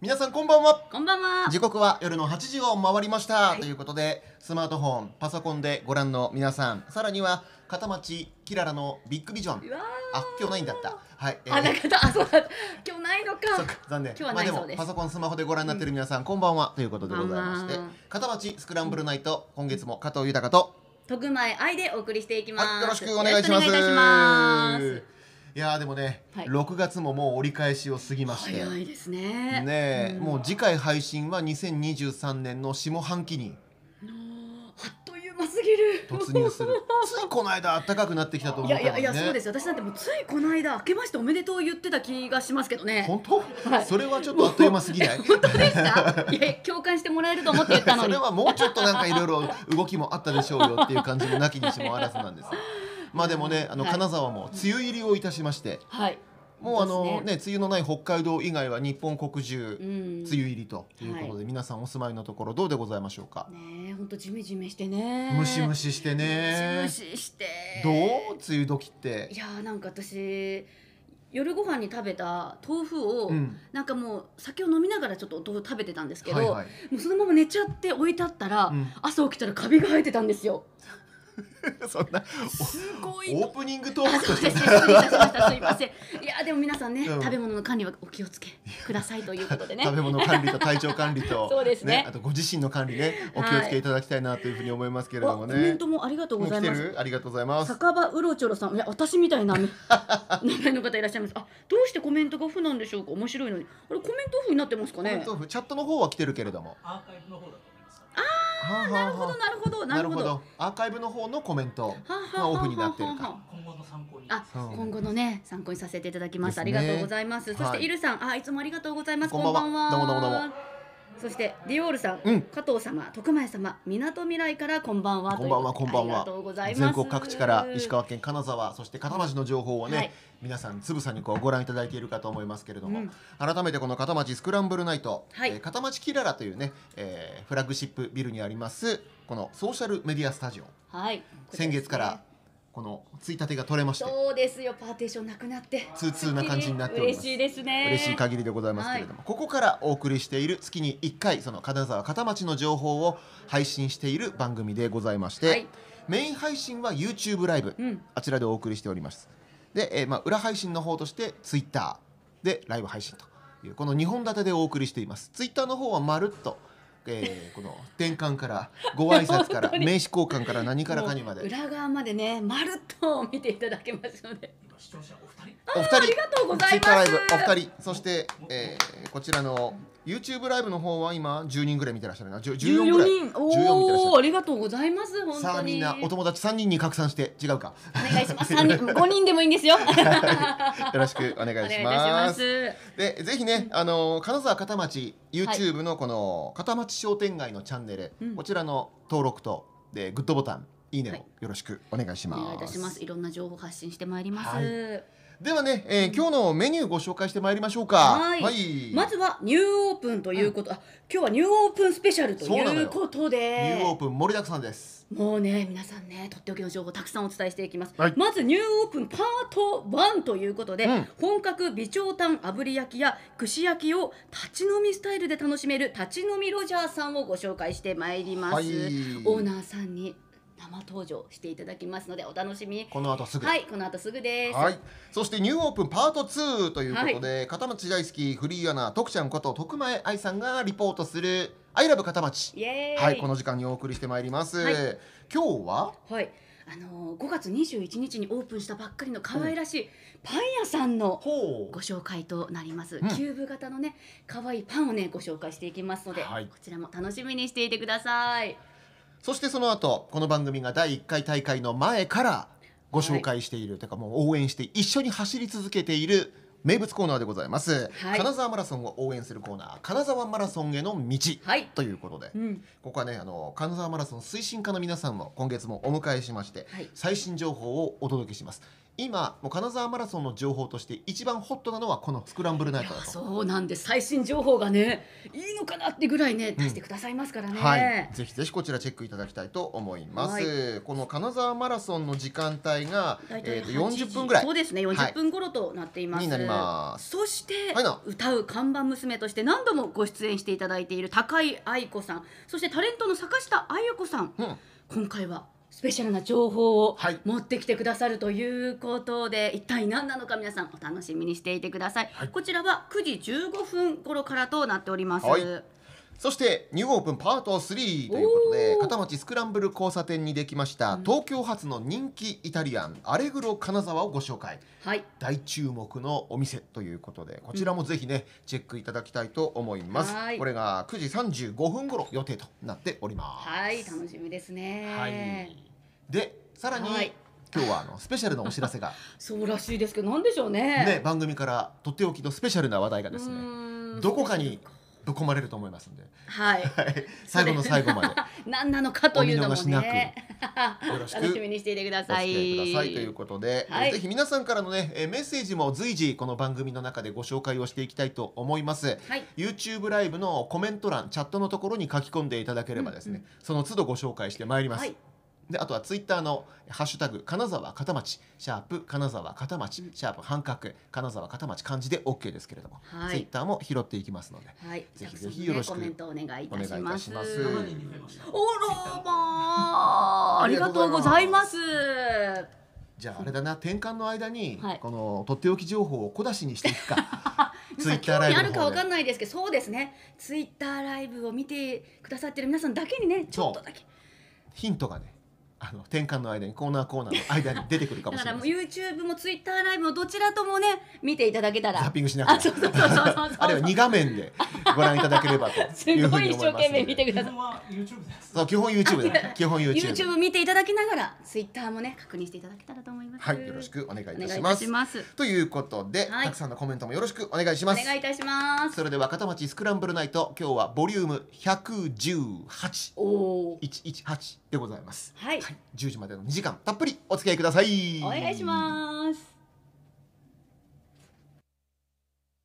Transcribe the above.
皆さんこんばんはこんばんは時刻は夜の8時を回りました、はい、ということでスマートフォンパソコンでご覧の皆さんさらには片町キララのビッグビジョンあ今日ないんだったはい、えー、あなかったあそうだ今日ないのか残念今日はないまあ、でもパソコンスマホでご覧になってる皆さん、うん、こんばんはということでございまして片町スクランブルナイト、今月も加藤豊と徳前愛でお送りしていきます、よろしくお願いしますいやでもね、はい、6月ももう折り返しを過ぎまして早いですねね、うん、もう次回配信は2023年の下半期にあっという間すぎる突入する ついこの間暖かくなってきたと思っね、いやいやそうです私なんてもうついこの間明けましておめでとう言ってた気がしますけどね本当、はい、それはちょっとあっという間すぎない 本当ですかいや共感してもらえると思って言ったのにそれはもうちょっとなんかいろいろ動きもあったでしょうよっていう感じもなきにしもあらずなんですまあでもねあの金沢も梅雨入りをいたしまして、はい、もうあのね梅雨のない北海道以外は日本国中梅雨入りということで、皆さんお住まいのところどうでございましょうか。ね本当ジメジメしてね。ムシムシしてね。ムシムシして。どう梅雨時って。いやなんか私。夜ご飯に食べた豆腐を、うん、なんかもう酒を飲みながらちょっとお豆腐食べてたんですけど、はいはい、もうそのまま寝ちゃって置いてあったら、うん、朝起きたらカビが生えてたんですよ。そんなすごいオープニングトークとしてすいませんいやでも皆さんね、うん、食べ物の管理はお気をつけくださいということでね食べ物管理と体調管理と そうですね、ね、あとご自身の管理ねお気をつけいただきたいなというふうに思いますけれどもね、はい、コメントもありがとうございますありがとうございます酒場うろちょろさんいや私みたいな名前 の方いらっしゃいますあどうしてコメントがオフなんでしょうか面白いのにあれコメントオフになってますかねチャットの方は来てるけれどもアーカイブの方だと思いますああはあ、なるほどなるほどなるほどアーカイブの方のコメントがオフになってるか今後の参考にあ今後のね参考にさせていただきます、ね、ありがとうございますそして、い、イルさんあいつもありがとうございますこんばんはどうもどうもどうもそしてディオールさん、うん、加藤様、徳前様、みなとみらいからこんばんは。こんばんは、こんばんは。全国各地から石川県金沢、そして片町の情報をね、はい、皆さんつぶさにこうご覧いただいているかと思いますけれども、うん、改めてこの片町スクランブルナイト、はい、えー、片町キララというね、えー、フラッグシップビルにありますこのソーシャルメディアスタジオ、はい、先月からこのついたてが取れましてそうですよパーテーションなくなって通通な感じになっております嬉しいですね嬉しい限りでございますけれども、はい、ここからお送りしている月に1回その金沢片町の情報を配信している番組でございまして、はい、メイン配信は YouTube ライブ、うん、あちらでお送りしておりますで、えー、まあ裏配信の方として Twitter でライブ配信というこの2本立てでお送りしています Twitter の方はまるっとえー、この転換からご挨拶から 名刺交換から何からかにまで裏側までねまるっと見ていただけますので。視聴者お二人お二人ありがとうございますライブお二人そして、えー、こちらの YouTube ライブの方は今10人ぐらい見てらっしゃるな14 14人おおありがとうございます本当にさあみんなお友達3人に拡散して違うかお願いします3人5 人でもいいんですよ、はい、よろしくお願いしますでぜひねあの金沢片町 YouTube のこの片町商店街のチャンネル、はい、こちらの登録とでグッドボタンいいねをよろしくお願いします。お願いいたします。いろんな情報発信してまいります。はいではね、えー、今日のメニューご紹介してまいりましょうか。はいはいまずはニューオープンということ、うん、あ、今日はニューオープンスペシャルということで。ニューオープン盛りだくさんです。もうね、皆さんね、とっておきの情報たくさんお伝えしていきます。はい、まずニューオープンパート1ということで、うん、本格美長炭炙り焼きや串焼きを立ち飲みスタイルで楽しめる立ち飲みロジャーさんをご紹介してまいります。はい、オーナーさんに生登場していただきますのでお楽しみこの後すぐはいこの後すぐです、はい、そしてニューオープンパート2ということで、はい、片町大好きフリーアナ徳ちゃんこと徳前愛さんがリポートするアイラブ片町はいこの時間にお送りしてまいります、はい、今日ははいあのー、5月21日にオープンしたばっかりの可愛らしいパン屋さんのご紹介となります、うん、キューブ型のね可愛いパンをねご紹介していきますので、はい、こちらも楽しみにしていてください。そしてその後この番組が第1回大会の前からご紹介している、はい、というかもう応援して一緒に走り続けている名物コーナーでございます、はい、金沢マラソンを応援するコーナー金沢マラソンへの道、はい、ということで、うん、ここはねあの金沢マラソン推進課の皆さんを今月もお迎えしまして、最新情報をお届けします今もう金沢マラソンの情報として一番ホットなのはこのスクランブルナイトだとそうなんです最新情報がねいいのかなってぐらいね出してくださいますからね、うんはい、ぜひぜひこちらチェックいただきたいと思います、はい、この金沢マラソンの時間帯がえー、と40分ぐらいそうですね40分頃となっています、はい、ますそして、歌う看板娘として何度もご出演していただいている高井愛子さんそしてタレントの坂下愛子さん、うん、今回はスペシャルな情報を持ってきてくださるということで、はい、一体何なのか皆さんお楽しみにしていてください、はい、こちらは9時15分頃からとなっております、はいそしてニューオープンパート3ということで片町スクランブル交差点にできました、東京発の人気イタリアンアレグロ金沢をご紹介、はい、大注目のお店ということでこちらもぜひね、チェックいただきたいと思いますこれが9時35分頃予定となっておりますはい楽しみですねはいでさらに、はい、今日はあのスペシャルのお知らせが そうらしいですけど何でしょうねね番組からとっておきのスペシャルな話題がですねどこかにぶっ込まれると思いますんで、はい、最後の最後まで 何なのかというのもね、よろしく楽しみにしていてください。ださいということで、はい、ぜひ皆さんからのねメッセージも随時この番組の中でご紹介をしていきたいと思います。はい、YouTube ライブのコメント欄、チャットのところに書き込んでいただければですね、うんうん、その都度ご紹介してまいります。はいであとはツイッターのハッシュタグ金沢片町シャープ金沢片町、シャープ半角金沢片町漢字で OK ですけれども、はい、ツイッターも拾っていきますので、はい、ぜひぜひよろしく、ね、お願いいたしますおろまありがとうございますじゃああれだな転換の間に、このとっておき情報を小出しにしていくか ツイッターライブあるかわかんないですけどそうですねツイッターライブを見てくださってる皆さんだけにねちょっとだけヒントがねあの転換の間にコーナーコーナーの間に出てくるかもしれないだからもう YouTube も Twitter ライブもどちらともね見ていただけたらザッピングしながらあるいは二画面で ご覧いただければというふうに思いますすごい一生懸命見てくださいそう基本 YouTube で、ね、基本 YouTube YouTube 見ていただきながら Twitter もね確認していただけたらと思いますはいよろしくお願いいたしますますということで、はい、たくさんのコメントもよろしくお願いしますお願いいたしますそれでは片町スクランブルナイト今日はボリューム百十八。おお一一八でございますはいはい、10時までの2時間たっぷりお付き合いくださいお願いします